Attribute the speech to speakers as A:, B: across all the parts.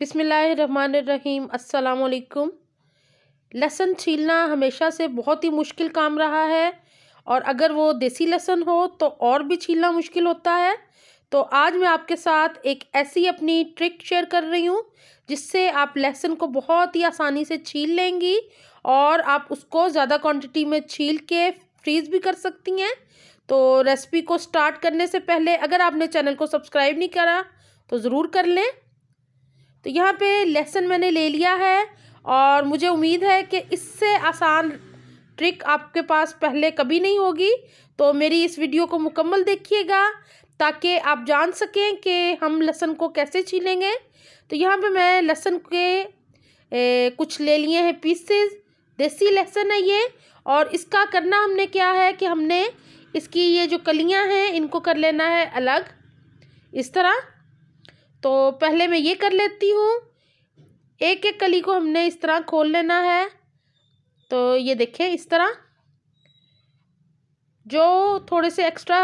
A: बिसमीम असलकुम लहसन छीलना हमेशा से बहुत ही मुश्किल काम रहा है और अगर वो देसी लहसन हो तो और भी छीलना मुश्किल होता है तो आज मैं आपके साथ एक ऐसी अपनी ट्रिक शेयर कर रही हूँ जिससे आप लहसन को बहुत ही आसानी से छील लेंगी और आप उसको ज़्यादा क्वांटिटी में छील के फ्रीज़ भी कर सकती हैं तो रेसिपी को स्टार्ट करने से पहले अगर आपने चैनल को सब्सक्राइब नहीं करा तो ज़रूर कर लें तो यहाँ पे लेसन मैंने ले लिया है और मुझे उम्मीद है कि इससे आसान ट्रिक आपके पास पहले कभी नहीं होगी तो मेरी इस वीडियो को मुकम्मल देखिएगा ताकि आप जान सकें कि हम लहसन को कैसे छीलेंगे तो यहाँ पे मैं लहसन के ए, कुछ ले लिए हैं पीसेस देसी लहसन है ये और इसका करना हमने क्या है कि हमने इसकी ये जो कलियाँ हैं इनको कर लेना है अलग इस तरह तो पहले मैं ये कर लेती हूँ एक एक कली को हमने इस तरह खोल लेना है तो ये देखिए इस तरह जो थोड़े से एक्स्ट्रा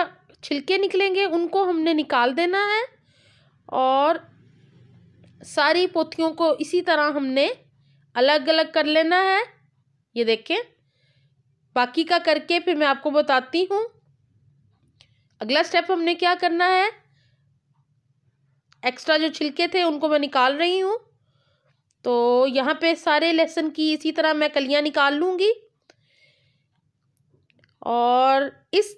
A: छिलके निकलेंगे उनको हमने निकाल देना है और सारी पोथियों को इसी तरह हमने अलग अलग कर लेना है ये देखें बाकी का करके फिर मैं आपको बताती हूँ अगला स्टेप हमने क्या करना है एक्स्ट्रा जो छिलके थे उनको मैं निकाल रही हूँ तो यहाँ पे सारे लहसुन की इसी तरह मैं कलियाँ निकाल लूँगी और इस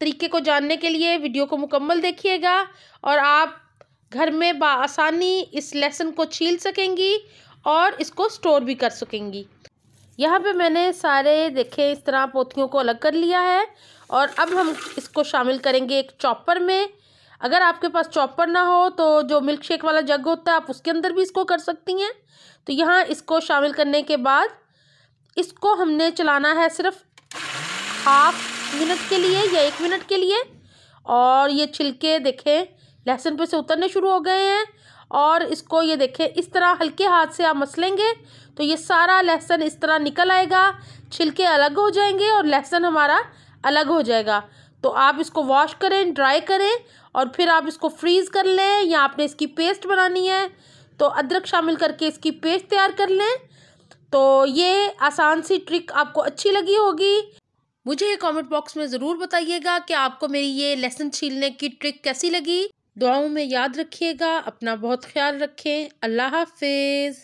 A: तरीके को जानने के लिए वीडियो को मुकम्मल देखिएगा और आप घर में बसानी इस लहसुन को छील सकेंगी और इसको स्टोर भी कर सकेंगी यहाँ पे मैंने सारे देखे इस तरह पोथियों को अलग कर लिया है और अब हम इसको शामिल करेंगे एक चॉपर में अगर आपके पास चॉपर ना हो तो जो मिल्क शेक वाला जग होता है आप उसके अंदर भी इसको कर सकती हैं तो यहाँ इसको शामिल करने के बाद इसको हमने चलाना है सिर्फ हाफ मिनट के लिए या एक मिनट के लिए और ये छिलके देखें लहसुन पे से उतरने शुरू हो गए हैं और इसको ये देखें इस तरह हल्के हाथ से आप मसलेंगे तो ये सारा लहसुन इस तरह निकल आएगा छिलके अलग हो जाएंगे और लहसुन हमारा अलग हो जाएगा तो आप इसको वॉश करें ड्राई करें और फिर आप इसको फ्रीज़ कर लें या आपने इसकी पेस्ट बनानी है तो अदरक शामिल करके इसकी पेस्ट तैयार कर लें तो ये आसान सी ट्रिक आपको अच्छी लगी होगी मुझे कमेंट बॉक्स में ज़रूर बताइएगा कि आपको मेरी ये लहसुन छीलने की ट्रिक कैसी लगी दुआओं में याद रखिएगा अपना बहुत ख्याल रखें अल्लाह हाफिज़